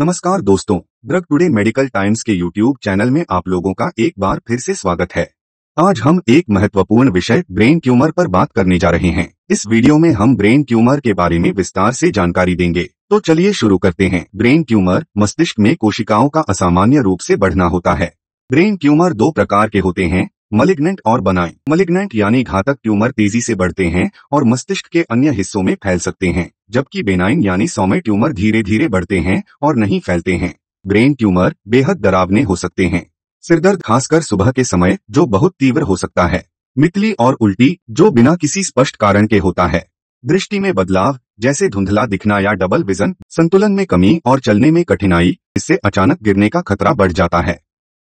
नमस्कार दोस्तों drug today medical times के यूट्यूब चैनल में आप लोगों का एक बार फिर से स्वागत है आज हम एक महत्वपूर्ण विषय ब्रेन ट्यूमर पर बात करने जा रहे हैं इस वीडियो में हम ब्रेन ट्यूमर के बारे में विस्तार से जानकारी देंगे तो चलिए शुरू करते हैं ब्रेन ट्यूमर मस्तिष्क में कोशिकाओं का असामान्य रूप ऐसी बढ़ना होता है ब्रेन ट्यूमर दो प्रकार के होते हैं मलिग्नेंट और बनाए मलिग्नेंट यानी घातक ट्यूमर तेजी से बढ़ते हैं और मस्तिष्क के अन्य हिस्सों में फैल सकते हैं जबकि बेनाइन यानी सौम्य ट्यूमर धीरे धीरे बढ़ते हैं और नहीं फैलते हैं ब्रेन ट्यूमर बेहद डरावने हो सकते हैं सिरदर्द खासकर सुबह के समय जो बहुत तीव्र हो सकता है मितली और उल्टी जो बिना किसी स्पष्ट कारण के होता है दृष्टि में बदलाव जैसे धुंधला दिखना या डबल विजन संतुलन में कमी और चलने में कठिनाई इससे अचानक गिरने का खतरा बढ़ जाता है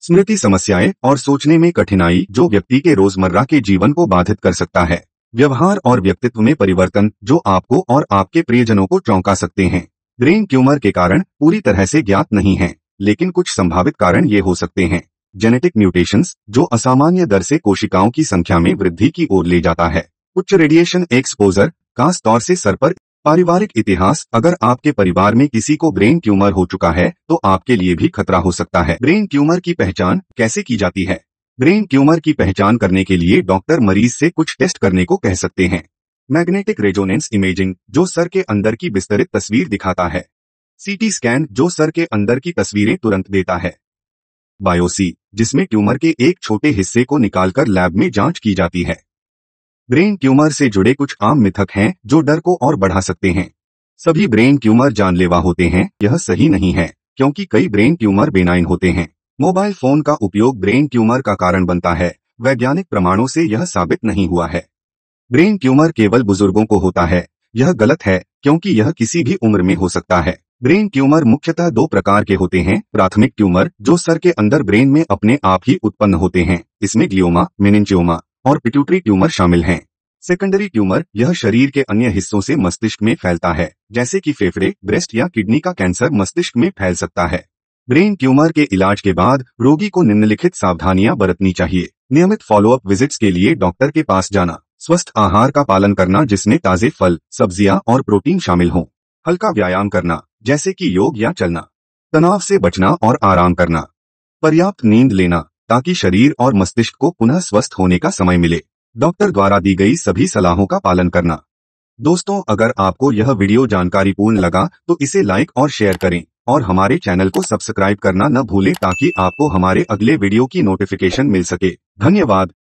स्मृति समस्याएं और सोचने में कठिनाई जो व्यक्ति के रोजमर्रा के जीवन को बाधित कर सकता है व्यवहार और व्यक्तित्व में परिवर्तन जो आपको और आपके प्रियजनों को चौंका सकते हैं ब्रेन ट्यूमर के कारण पूरी तरह से ज्ञात नहीं है लेकिन कुछ संभावित कारण ये हो सकते हैं जेनेटिक म्यूटेशन जो असामान्य दर से कोशिकाओं की संख्या में वृद्धि की ओर ले जाता है उच्च रेडिएशन एक्सपोजर खास तौर से सर पर पारिवारिक इतिहास अगर आपके परिवार में किसी को ब्रेन ट्यूमर हो चुका है तो आपके लिए भी खतरा हो सकता है ब्रेन ट्यूमर की पहचान कैसे की जाती है ब्रेन ट्यूमर की पहचान करने के लिए डॉक्टर मरीज से कुछ टेस्ट करने को कह सकते हैं मैग्नेटिक रेजोनेंस इमेजिंग जो सर के अंदर की विस्तृत तस्वीर दिखाता है सीटी स्कैन जो सर के अंदर की तस्वीरें तुरंत देता है बायोसी जिसमें ट्यूमर के एक छोटे हिस्से को निकालकर लैब में जांच की जाती है ब्रेन ट्यूमर से जुड़े कुछ आम मिथक हैं जो डर को और बढ़ा सकते हैं सभी ब्रेन ट्यूमर जानलेवा होते हैं यह सही नहीं है क्योंकि कई ब्रेन ट्यूमर बेनाइन होते हैं मोबाइल फोन का उपयोग ब्रेन ट्यूमर का कारण बनता है वैज्ञानिक प्रमाणों से यह साबित नहीं हुआ है ब्रेन ट्यूमर केवल बुजुर्गों को होता है यह गलत है क्योंकि यह किसी भी उम्र में हो सकता है ब्रेन ट्यूमर मुख्यतः दो प्रकार के होते हैं प्राथमिक ट्यूमर जो सर के अंदर ब्रेन में अपने आप ही उत्पन्न होते हैं इसमें ग्लियोमा मिनिंचियोमा और पिट्यूटरी ट्यूमर शामिल हैं सेकेंडरी ट्यूमर यह शरीर के अन्य हिस्सों से मस्तिष्क में फैलता है जैसे कि फेफड़े ब्रेस्ट या किडनी का कैंसर मस्तिष्क में फैल सकता है ब्रेन ट्यूमर के इलाज के बाद रोगी को निम्नलिखित सावधानियां बरतनी चाहिए नियमित फॉलोअप विजिट्स के लिए डॉक्टर के पास जाना स्वस्थ आहार का पालन करना जिसमें ताजे फल सब्जियां और प्रोटीन शामिल हों हल्का व्यायाम करना जैसे कि योग या चलना तनाव से बचना और आराम करना पर्याप्त नींद लेना ताकि शरीर और मस्तिष्क को पुनः स्वस्थ होने का समय मिले डॉक्टर द्वारा दी गई सभी सलाहों का पालन करना दोस्तों अगर आपको यह वीडियो जानकारीपूर्ण लगा तो इसे लाइक और शेयर करें और हमारे चैनल को सब्सक्राइब करना न भूलें ताकि आपको हमारे अगले वीडियो की नोटिफिकेशन मिल सके धन्यवाद